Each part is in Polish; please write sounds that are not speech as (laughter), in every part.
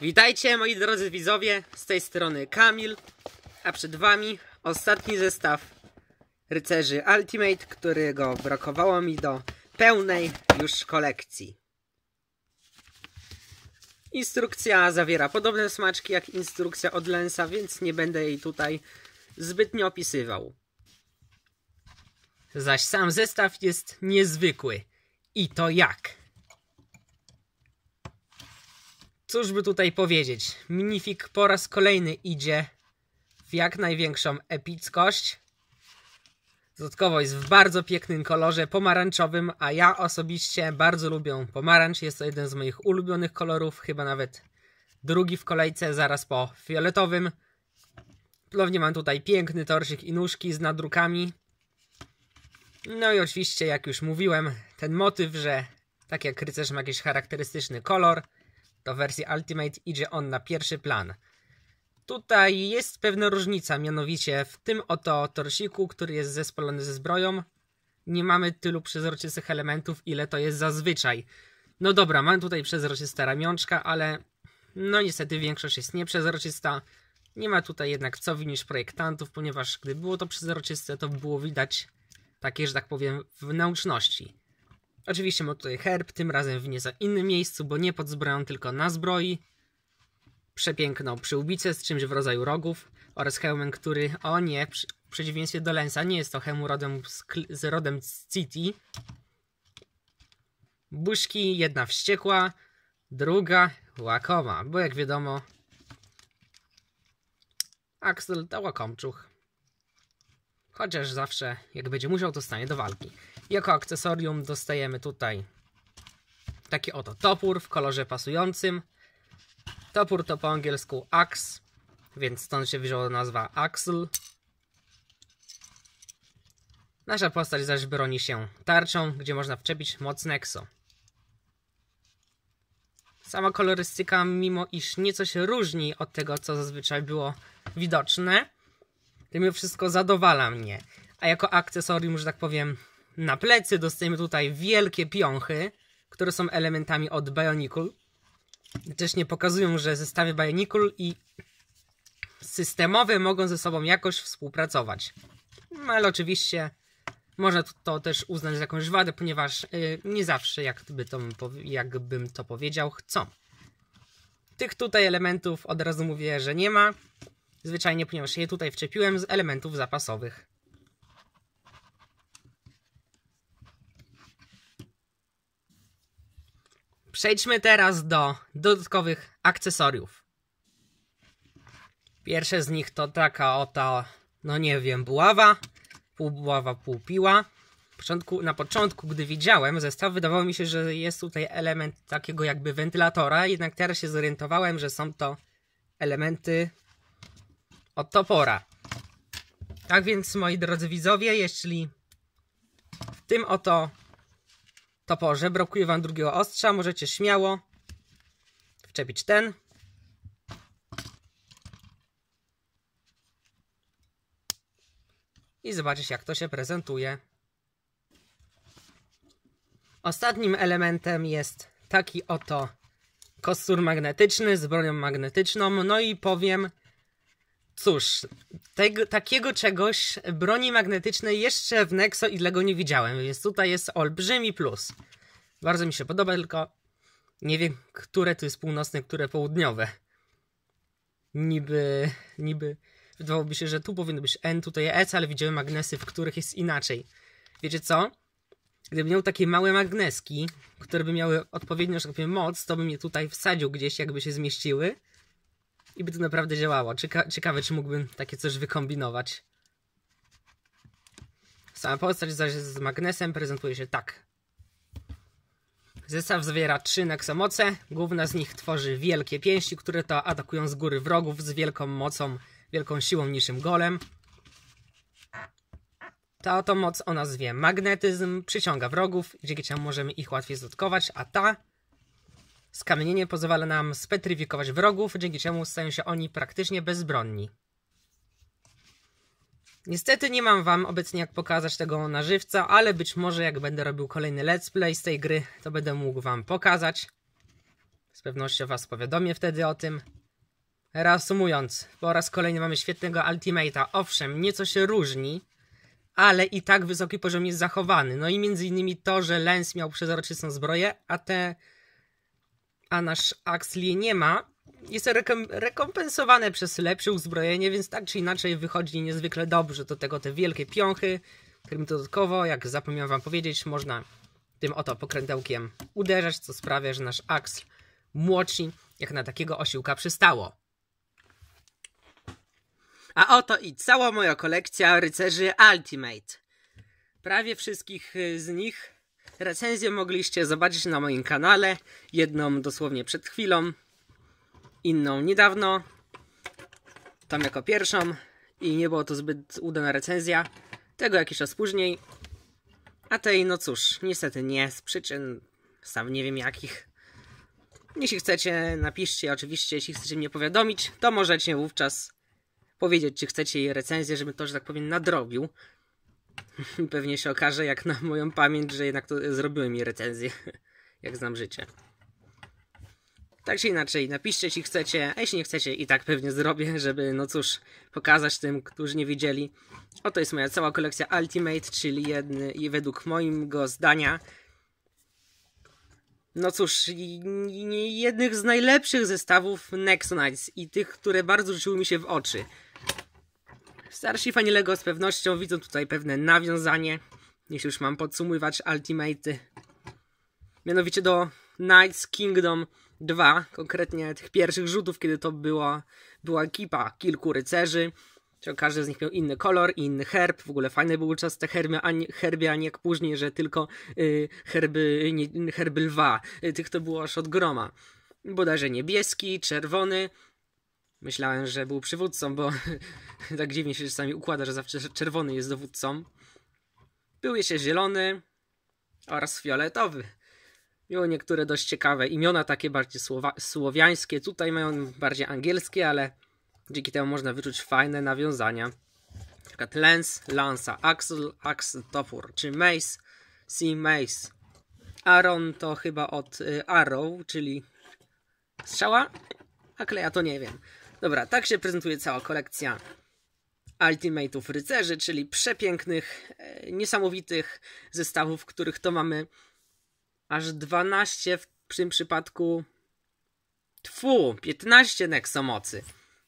Witajcie moi drodzy widzowie, z tej strony Kamil, a przed wami ostatni zestaw rycerzy Ultimate, którego brakowało mi do pełnej już kolekcji. Instrukcja zawiera podobne smaczki jak instrukcja od Lensa, więc nie będę jej tutaj zbytnio opisywał. Zaś sam zestaw jest niezwykły. I to jak? Cóż by tutaj powiedzieć? Minifig po raz kolejny idzie w jak największą epickość. Dodatkowo jest w bardzo pięknym kolorze pomarańczowym, a ja osobiście bardzo lubię pomarańcz. Jest to jeden z moich ulubionych kolorów, chyba nawet drugi w kolejce, zaraz po fioletowym. Ponownie mam tutaj piękny torsik i nóżki z nadrukami. No i oczywiście, jak już mówiłem, ten motyw, że tak jak rycerz ma jakiś charakterystyczny kolor – to w wersji Ultimate idzie on na pierwszy plan. Tutaj jest pewna różnica, mianowicie w tym oto torsiku, który jest zespolony ze zbroją, nie mamy tylu przezroczystych elementów, ile to jest zazwyczaj. No dobra, mam tutaj przezroczyste ramionczka, ale no niestety większość jest nieprzezroczysta. Nie ma tutaj jednak co winić projektantów, ponieważ gdy było to przezroczyste, to było widać takie, że tak powiem, w nauczności. Oczywiście mam tutaj herb, tym razem w nieco innym miejscu, bo nie pod zbroją, tylko na zbroi. Przepiękną przyłbicę z czymś w rodzaju rogów oraz hełmem, który, o nie, w przeciwieństwie do Lensa, nie jest to hełm rodem z, z rodem z City. Buźki, jedna wściekła, druga łakoma, bo jak wiadomo, Axel to łakomczuch. Chociaż zawsze, jak będzie musiał, to stanie do walki. Jako akcesorium dostajemy tutaj taki oto topór w kolorze pasującym. Topór to po angielsku axe, więc stąd się wzięła nazwa axl. Nasza postać zaś broni się tarczą, gdzie można wczepić moc Nexo. Sama kolorystyka, mimo iż nieco się różni od tego, co zazwyczaj było widoczne, to mimo wszystko zadowala mnie. A jako akcesorium, że tak powiem, na plecy dostajemy tutaj wielkie piąchy, które są elementami od Bionicul. Jednocześnie pokazują, że zestawy Bionicul i systemowe mogą ze sobą jakoś współpracować. No, ale oczywiście można to też uznać za jakąś wadę, ponieważ yy, nie zawsze, jakby to, jakbym to powiedział, chcą. Tych tutaj elementów od razu mówię, że nie ma. Zwyczajnie, ponieważ je tutaj wczepiłem z elementów zapasowych. Przejdźmy teraz do dodatkowych akcesoriów. Pierwsze z nich to taka oto, no nie wiem, buława. Pół buława, pół piła. Początku, na początku, gdy widziałem zestaw, wydawało mi się, że jest tutaj element takiego jakby wentylatora, jednak teraz się zorientowałem, że są to elementy od topora. Tak więc, moi drodzy widzowie, jeśli w tym oto toporze. Brakuje wam drugiego ostrza. Możecie śmiało wczepić ten. I zobaczyć jak to się prezentuje. Ostatnim elementem jest taki oto kostur magnetyczny z bronią magnetyczną. No i powiem, Cóż, tego, takiego czegoś broni magnetycznej jeszcze w Nexo i Lego nie widziałem, więc tutaj jest olbrzymi plus. Bardzo mi się podoba, tylko nie wiem, które tu jest północne, które południowe. Niby, niby, wydawałoby się, że tu powinno być N, tutaj E, ale widziałem magnesy, w których jest inaczej. Wiecie co? Gdybym miał takie małe magneski, które by miały odpowiednią, że tak moc, to bym je tutaj wsadził gdzieś, jakby się zmieściły i by to naprawdę działało. Cieka ciekawe, czy mógłbym takie coś wykombinować. Sama postać zaś z magnesem prezentuje się tak. Zestaw zawiera trzy neksomoce. Główna z nich tworzy wielkie pięści, które to atakują z góry wrogów z wielką mocą, wielką siłą niczym golem. Ta oto moc o nazwie magnetyzm przyciąga wrogów, dzięki czemu możemy ich łatwiej zatkować, a ta Skamienienie pozwala nam spetryfikować wrogów, dzięki czemu stają się oni praktycznie bezbronni. Niestety nie mam wam obecnie jak pokazać tego na żywca, ale być może jak będę robił kolejny let's play z tej gry, to będę mógł wam pokazać. Z pewnością was powiadomię wtedy o tym. Reasumując, po raz kolejny mamy świetnego Ultimate'a. Owszem, nieco się różni, ale i tak wysoki poziom jest zachowany. No i między innymi to, że Lens miał przezroczystą zbroję, a te a nasz Axli nie ma, jest rekompensowane przez lepsze uzbrojenie, więc tak czy inaczej wychodzi niezwykle dobrze. Do tego te wielkie piąchy, którym dodatkowo, jak zapomniałem wam powiedzieć, można tym oto pokrętełkiem uderzać, co sprawia, że nasz Axl młodszy jak na takiego osiłka przystało. A oto i cała moja kolekcja rycerzy Ultimate. Prawie wszystkich y, z nich Recenzję mogliście zobaczyć na moim kanale. Jedną dosłownie przed chwilą, inną niedawno. Tam jako pierwszą i nie było to zbyt udana recenzja. Tego jakiś czas później. A tej, no cóż, niestety nie, z przyczyn sam nie wiem jakich. Jeśli chcecie, napiszcie oczywiście, jeśli chcecie mnie powiadomić, to możecie wówczas powiedzieć, czy chcecie jej recenzję, żeby to, że tak powiem, nadrobił. (laughs) Pewnie się okaże, jak na moją pamięć, że jednak to e, zrobiłem mi recenzję, (laughs) jak znam życie. Tak czy inaczej, napiszcie jeśli chcecie, a jeśli nie chcecie, i tak pewnie zrobię, (laughs) żeby, no cóż, pokazać tym, którzy nie widzieli. Oto jest moja cała kolekcja Ultimate, czyli jedny, i według mojego zdania, no cóż, jednych z najlepszych zestawów Nexonites i tych, które bardzo rzuciły mi się w oczy. Starsi fani LEGO z pewnością widzą tutaj pewne nawiązanie, jeśli już mam podsumowywać Ultimate'y. Mianowicie do Knights Kingdom 2, konkretnie tych pierwszych rzutów, kiedy to była, była ekipa kilku rycerzy. Każdy z nich miał inny kolor, inny herb. W ogóle fajne były czas te herby, a nie, herby, a nie jak później, że tylko y, herby, nie, herby lwa. Y, tych to było aż od groma. Bodajże niebieski, czerwony, Myślałem, że był przywódcą, bo (laughs) tak dziwnie się czasami układa, że zawsze czerwony jest dowódcą. Był jeszcze zielony oraz fioletowy. Miało niektóre dość ciekawe imiona, takie bardziej słowa- słowiańskie. Tutaj mają bardziej angielskie, ale dzięki temu można wyczuć fajne nawiązania. Na przykład Lens, Lansa, Axel, Axel Topur, czy Mace, Sea Mace. Aaron to chyba od y, Arrow, czyli strzała, a kleja to nie wiem. Dobra, tak się prezentuje cała kolekcja Ultimate'ów Rycerzy, czyli przepięknych, e, niesamowitych zestawów, których to mamy aż 12 w tym przypadku tfu, 15 Nexomocy.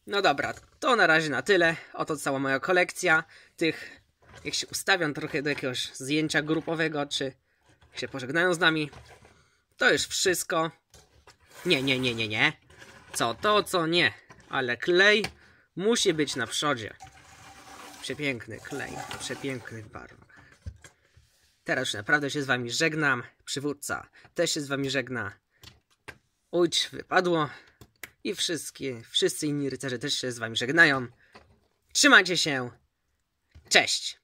No dobra, to na razie na tyle. Oto cała moja kolekcja tych, jak się ustawiam trochę do jakiegoś zdjęcia grupowego, czy się pożegnają z nami. To już wszystko. Nie, nie, nie, nie, nie. Co to, co nie ale klej musi być na przodzie. Przepiękny klej, w przepięknych barwach. Teraz już naprawdę się z wami żegnam. Przywódca też się z wami żegna. Ujdź, wypadło. I wszystkie, wszyscy inni rycerze też się z wami żegnają. Trzymajcie się. Cześć!